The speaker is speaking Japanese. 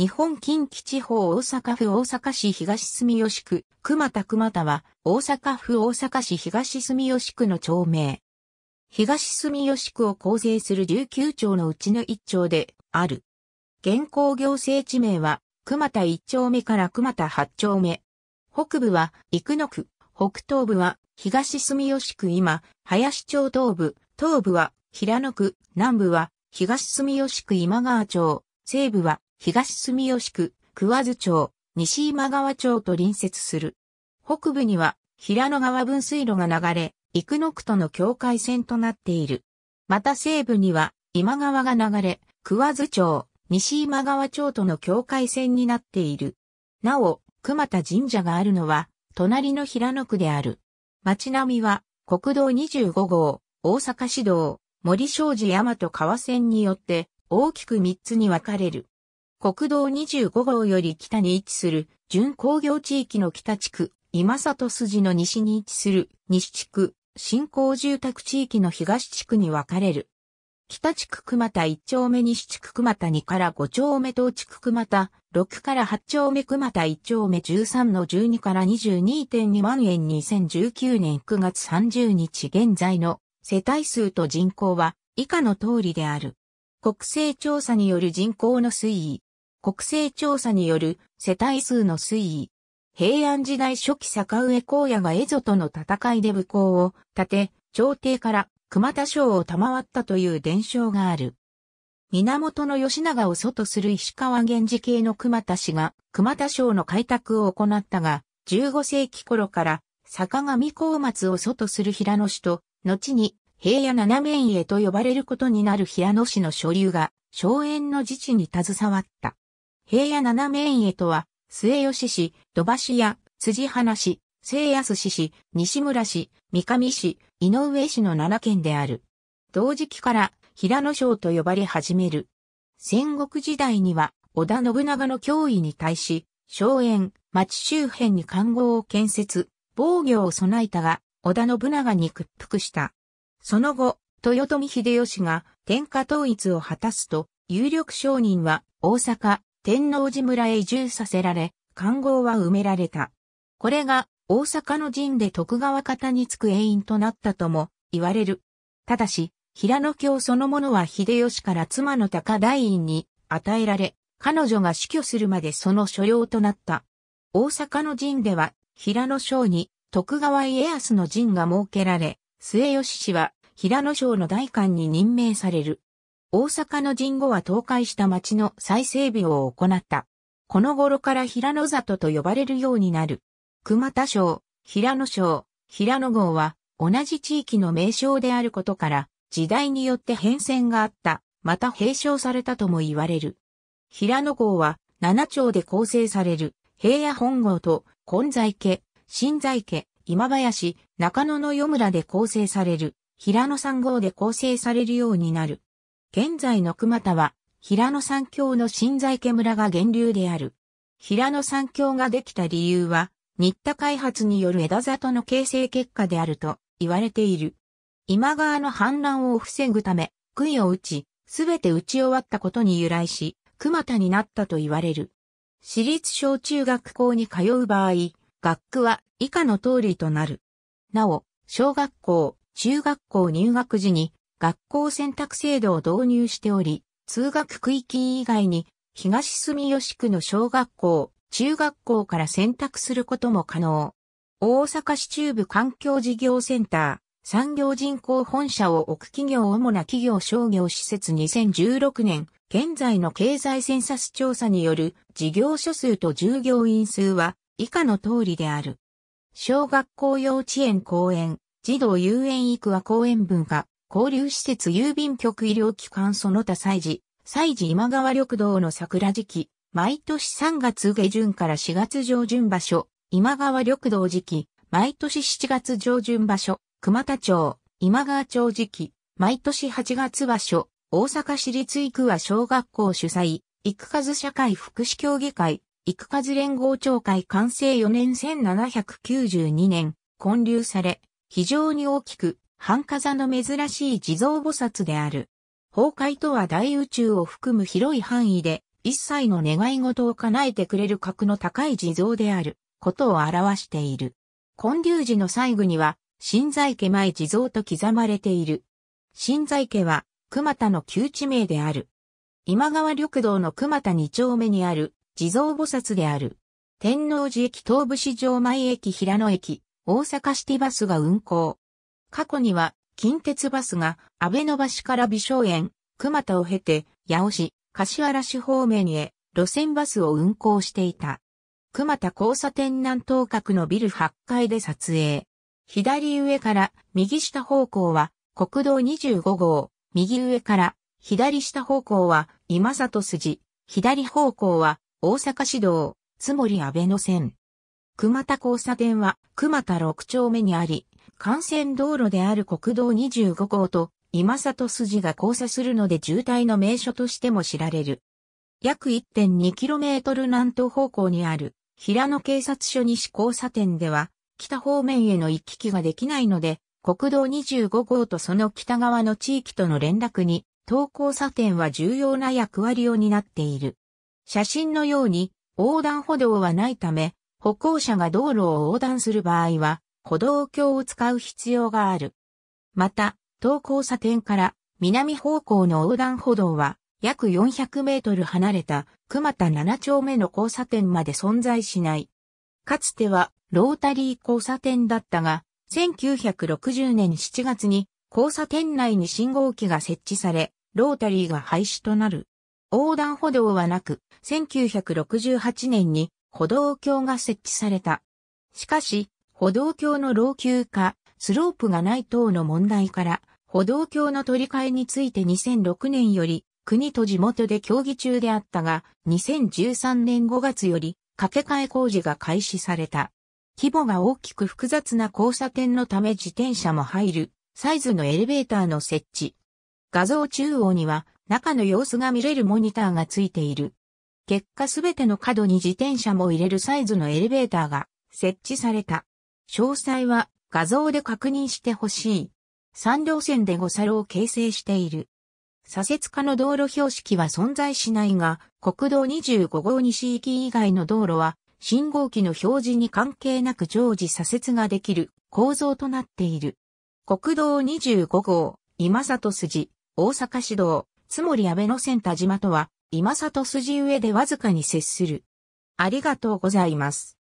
日本近畿地方大阪府大阪市東住吉区、熊田熊田は、大阪府大阪市東住吉区の町名。東住吉区を構成する19町のうちの1町で、ある。現行行政地名は、熊田1丁目から熊田8丁目。北部は、生野区、北東部は、東住吉区今、林町東部、東部は、平野区、南部は、東住吉区今川町、西部は、東住吉区、桑津町、西今川町と隣接する。北部には平野川分水路が流れ、幾野区との境界線となっている。また西部には今川が流れ、桑津町、西今川町との境界線になっている。なお、熊田神社があるのは、隣の平野区である。町並みは、国道25号、大阪市道、森商事大和川線によって、大きく3つに分かれる。国道25号より北に位置する、準工業地域の北地区、今里筋の西に位置する、西地区、新興住宅地域の東地区に分かれる。北地区熊田1丁目西地区熊田2から5丁目東地区熊田6から8丁目熊田1丁目13の12から22.2万円2019年9月30日現在の世帯数と人口は以下の通りである。国勢調査による人口の推移。国勢調査による世帯数の推移。平安時代初期坂上荒野が蝦夷との戦いで武功を立て、朝廷から熊田省を賜ったという伝承がある。源義長を祖とする石川源氏系の熊田氏が熊田省の開拓を行ったが、15世紀頃から坂上高松を祖とする平野氏と、後に平野七面へと呼ばれることになる平野氏の所流が荘園の自治に携わった。平野七面へとは、末吉市、土橋屋、辻花市、聖安市市、西村市、三上市、井上市の七県である。同時期から平野省と呼ばれ始める。戦国時代には、織田信長の脅威に対し、荘園、町周辺に官合を建設、防御を備えたが、織田信長に屈服した。その後、豊臣秀吉が天下統一を果たすと、有力商人は大阪、天王寺村へ移住させられ、官号は埋められた。これが大阪の陣で徳川方につく永因となったとも言われる。ただし、平野京そのものは秀吉から妻の高大院に与えられ、彼女が死去するまでその所領となった。大阪の陣では、平野省に徳川家康の陣が設けられ、末吉氏は平野省の大官に任命される。大阪の神後は倒壊した町の再整備を行った。この頃から平野里と呼ばれるようになる。熊田省、平野省、平野郷は同じ地域の名称であることから、時代によって変遷があった、また併称されたとも言われる。平野郷は七町で構成される平野本郷と根在家、新在家、今林、中野の夜村で構成される、平野三郷で構成されるようになる。現在の熊田は、平野三峡の新在家村が源流である。平野三峡ができた理由は、新田開発による枝里の形成結果であると言われている。今川の反乱を防ぐため、杭を打ち、すべて打ち終わったことに由来し、熊田になったと言われる。私立小中学校に通う場合、学区は以下の通りとなる。なお、小学校、中学校入学時に学校選択制度を導入しており、通学区域以外に東住吉区の小学校、中学校から選択することも可能。大阪市中部環境事業センター、産業人口本社を置く企業主な企業商業施設2016年、現在の経済センサス調査による事業所数と従業員数は以下の通りである。小学校幼稚園公園、児童遊園育は公園分化、交流施設郵便局医療機関その他祭事、祭事今川緑道の桜時期、毎年3月下旬から4月上旬場所、今川緑道時期、毎年7月上旬場所、熊田町、今川町時期、毎年8月場所、大阪市立育和小学校主催、育和社会福祉協議会、育和連合町会完成4年1792年、建立され、非常に大きく、半火座の珍しい地蔵菩薩である。崩壊とは大宇宙を含む広い範囲で、一切の願い事を叶えてくれる格の高い地蔵である、ことを表している。建立寺の細部には、新在家前地蔵と刻まれている。新在家は、熊田の旧地名である。今川緑道の熊田二丁目にある、地蔵菩薩である。天王寺駅東武市場前駅平野駅、大阪シティバスが運行。過去には、近鉄バスが、安倍野橋から美少園、熊田を経て、八尾市、柏原市方面へ、路線バスを運行していた。熊田交差点南東角のビル8階で撮影。左上から右下方向は国道25号、右上から左下方向は今里筋、左方向は大阪市道、つもり安倍野線。熊田交差点は熊田6丁目にあり、幹線道路である国道25号と今里筋が交差するので渋滞の名所としても知られる。約 1.2km 南東方向にある平野警察署西交差点では北方面への行き来ができないので国道25号とその北側の地域との連絡に東交差点は重要な役割を担っている。写真のように横断歩道はないため歩行者が道路を横断する場合は歩道橋を使う必要がある。また、当交差点から南方向の横断歩道は約400メートル離れた熊田7丁目の交差点まで存在しない。かつてはロータリー交差点だったが、1960年7月に交差点内に信号機が設置され、ロータリーが廃止となる。横断歩道はなく、1968年に歩道橋が設置された。しかし、歩道橋の老朽化、スロープがない等の問題から、歩道橋の取り替えについて2006年より、国と地元で協議中であったが、2013年5月より、掛け替え工事が開始された。規模が大きく複雑な交差点のため自転車も入る、サイズのエレベーターの設置。画像中央には、中の様子が見れるモニターがついている。結果すべての角に自転車も入れるサイズのエレベーターが設置された。詳細は画像で確認してほしい。3両線で五差路を形成している。左折下の道路標識は存在しないが、国道25号西域以外の道路は、信号機の表示に関係なく常時左折ができる構造となっている。国道25号、今里筋、大阪市道、つもり安倍の線田島とは、今里筋上でわずかに接する。ありがとうございます。